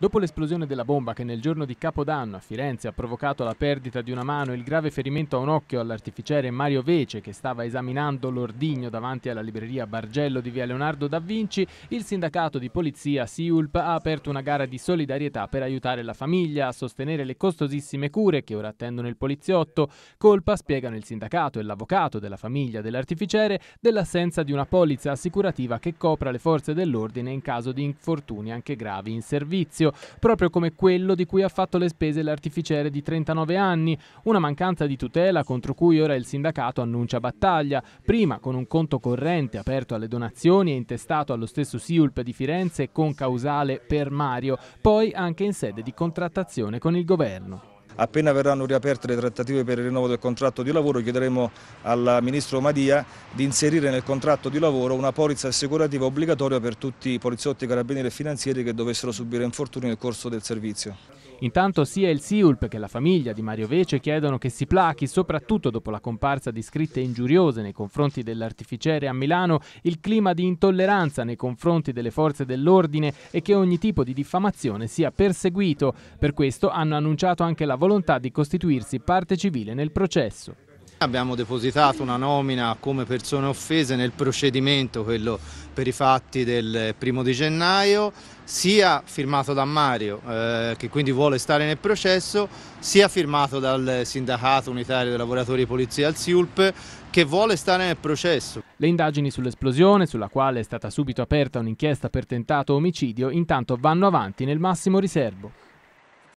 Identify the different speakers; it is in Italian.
Speaker 1: Dopo l'esplosione della bomba che nel giorno di Capodanno a Firenze ha provocato la perdita di una mano e il grave ferimento a un occhio all'artificiere Mario Vece che stava esaminando l'ordigno davanti alla libreria Bargello di via Leonardo da Vinci, il sindacato di polizia Siulp ha aperto una gara di solidarietà per aiutare la famiglia a sostenere le costosissime cure che ora attendono il poliziotto. Colpa, spiegano il sindacato e l'avvocato della famiglia dell'artificiere, dell'assenza di una polizza assicurativa che copra le forze dell'ordine in caso di infortuni anche gravi in servizio proprio come quello di cui ha fatto le spese l'artificiere di 39 anni, una mancanza di tutela contro cui ora il sindacato annuncia battaglia, prima con un conto corrente aperto alle donazioni e intestato allo stesso Siulp di Firenze con causale per Mario, poi anche in sede di contrattazione con il governo. Appena verranno
Speaker 2: riaperte le trattative per il rinnovo del contratto di lavoro chiederemo al Ministro Madia di inserire nel contratto di lavoro una polizza assicurativa obbligatoria per tutti i poliziotti, carabinieri e finanzieri che dovessero subire infortuni nel corso del servizio.
Speaker 1: Intanto sia il SIULP che la famiglia di Mario Vece chiedono che si plachi, soprattutto dopo la comparsa di scritte ingiuriose nei confronti dell'artificiere a Milano, il clima di intolleranza nei confronti delle forze dell'ordine e che ogni tipo di diffamazione sia perseguito. Per questo hanno annunciato anche la volontà di costituirsi parte civile nel processo.
Speaker 3: Abbiamo depositato una nomina come persone offese nel procedimento, quello per i fatti del primo di gennaio, sia firmato da Mario, eh, che quindi vuole stare nel processo, sia firmato dal Sindacato Unitario dei Lavoratori di Polizia al SIULP, che vuole stare nel processo.
Speaker 1: Le indagini sull'esplosione, sulla quale è stata subito aperta un'inchiesta per tentato omicidio, intanto vanno avanti nel massimo riservo.